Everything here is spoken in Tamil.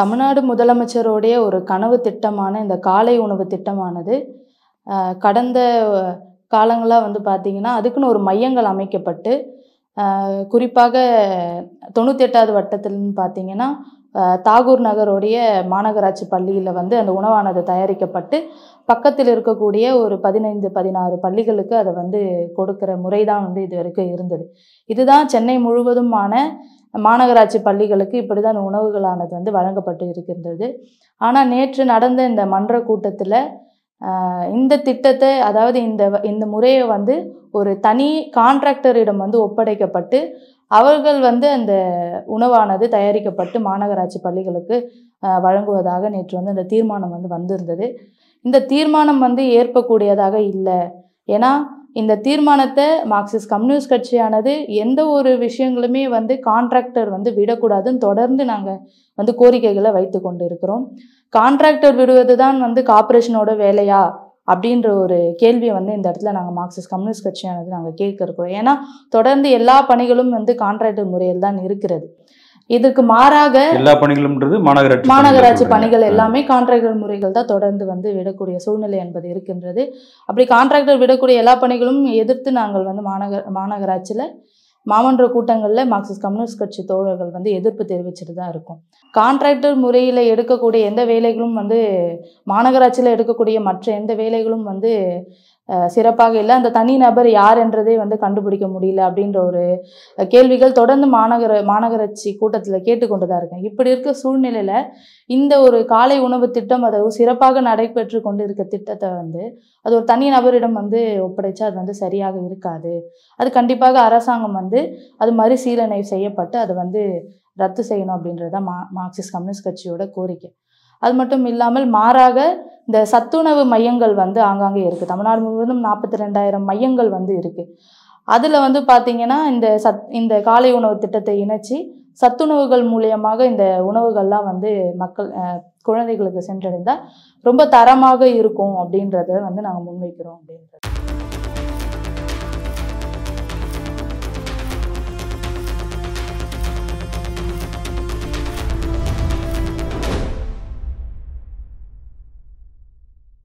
தமிழ்நாடு முதலமைச்சருடைய ஒரு கனவு திட்டமான இந்த காலை உணவு திட்டமானது கடந்த காலங்களாக வந்து பார்த்திங்கன்னா அதுக்குன்னு ஒரு மையங்கள் அமைக்கப்பட்டு குறிப்பாக தொண்ணூற்றி எட்டாவது வட்டத்தில்னு பார்த்திங்கன்னா தாகூர் நகருடைய மாநகராட்சி பள்ளியில் வந்து அந்த உணவானது தயாரிக்கப்பட்டு பக்கத்தில் இருக்கக்கூடிய ஒரு பதினைந்து பதினாறு பள்ளிகளுக்கு அதை வந்து கொடுக்குற முறை தான் வந்து இது வரைக்கும் இருந்தது இதுதான் சென்னை முழுவதுமான மாநகராட்சி பள்ளிகளுக்கு இப்படி தான் உணவுகளானது வந்து வழங்கப்பட்டு இருக்கின்றது ஆனால் நேற்று நடந்த இந்த மன்ற கூட்டத்தில் இந்த திட்டத்தை அதாவது இந்த இந்த முறையை வந்து ஒரு தனி கான்ட்ராக்டரிடம் வந்து ஒப்படைக்கப்பட்டு அவர்கள் வந்து அந்த உணவானது தயாரிக்கப்பட்டு மாநகராட்சி பள்ளிகளுக்கு வழங்குவதாக நேற்று வந்து அந்த தீர்மானம் வந்து வந்திருந்தது இந்த தீர்மானம் வந்து ஏற்பக்கூடியதாக இல்லை ஏன்னா இந்த தீர்மானத்தை மார்க்சிஸ்ட் கம்யூனிஸ்ட் கட்சியானது எந்த ஒரு விஷயங்களுமே வந்து கான்ட்ராக்டர் வந்து விடக்கூடாதுன்னு தொடர்ந்து நாங்கள் வந்து கோரிக்கைகளை வைத்து கொண்டு இருக்கிறோம் கான்ட்ராக்டர் விடுவது தான் வந்து கார்பரேஷனோட வேலையா அப்படின்ற ஒரு கேள்வியை வந்து இந்த இடத்துல நாங்கள் மார்க்சிஸ்ட் கம்யூனிஸ்ட் கட்சியானது நாங்கள் கேட்க இருக்கிறோம் ஏன்னா தொடர்ந்து எல்லா பணிகளும் வந்து கான்ட்ராக்டர் முறையில் தான் இருக்கிறது இதுக்கு மாறாக எல்லா பணிகளும் மாநகராட்சி மாநகராட்சி பணிகள் எல்லாமே கான்ட்ராக்டர் முறைகள் தான் தொடர்ந்து வந்து விடக்கூடிய சூழ்நிலை என்பது இருக்கின்றது அப்படி கான்ட்ராக்டர் விடக்கூடிய எல்லா பணிகளும் எதிர்த்து நாங்கள் வந்து மாநகர மாநகராட்சியில் மாமன்ற கூட்டங்களில் மார்க்சிஸ்ட் கம்யூனிஸ்ட் கட்சி தோழர்கள் வந்து எதிர்ப்பு தெரிவிச்சுட்டு தான் இருக்கும் கான்ட்ராக்டர் முறையில் எடுக்கக்கூடிய எந்த வேலைகளும் வந்து மாநகராட்சியில் எடுக்கக்கூடிய மற்ற எந்த வேலைகளும் வந்து சிறப்பாக இல்லை அந்த தனி நபர் யார் என்றதே வந்து கண்டுபிடிக்க முடியல அப்படின்ற ஒரு கேள்விகள் தொடர்ந்து மாநகர மாநகராட்சி கூட்டத்தில் கேட்டுக்கொண்டு தான் இருக்கேன் இப்படி இருக்க சூழ்நிலையில் இந்த ஒரு காலை உணவு திட்டம் அதாவது சிறப்பாக நடைபெற்று கொண்டு இருக்க திட்டத்தை வந்து அது ஒரு தனி நபரிடம் வந்து ஒப்படைச்சா அது வந்து சரியாக இருக்காது அது கண்டிப்பாக அரசாங்கம் வந்து அது மறுசீலனை செய்யப்பட்டு அதை வந்து ரத்து செய்யணும் அப்படின்றது தான் மா மார்க்சிஸ்ட் கம்யூனிஸ்ட் கட்சியோட கோரிக்கை அது மட்டும் இல்லாமல் மாறாக இந்த சத்துணவு மையங்கள் வந்து ஆங்காங்கே இருக்குது தமிழ்நாடு முழுவதும் நாற்பத்தி ரெண்டாயிரம் மையங்கள் வந்து இருக்குது அதில் வந்து பார்த்திங்கன்னா இந்த சத் இந்த காலை உணவு திட்டத்தை இணைச்சி சத்துணவுகள் மூலியமாக இந்த உணவுகள்லாம் வந்து மக்கள் குழந்தைகளுக்கு சென்றடைந்தால் ரொம்ப தரமாக இருக்கும் அப்படின்றத வந்து நாங்கள் முன்வைக்கிறோம் அப்படின்றது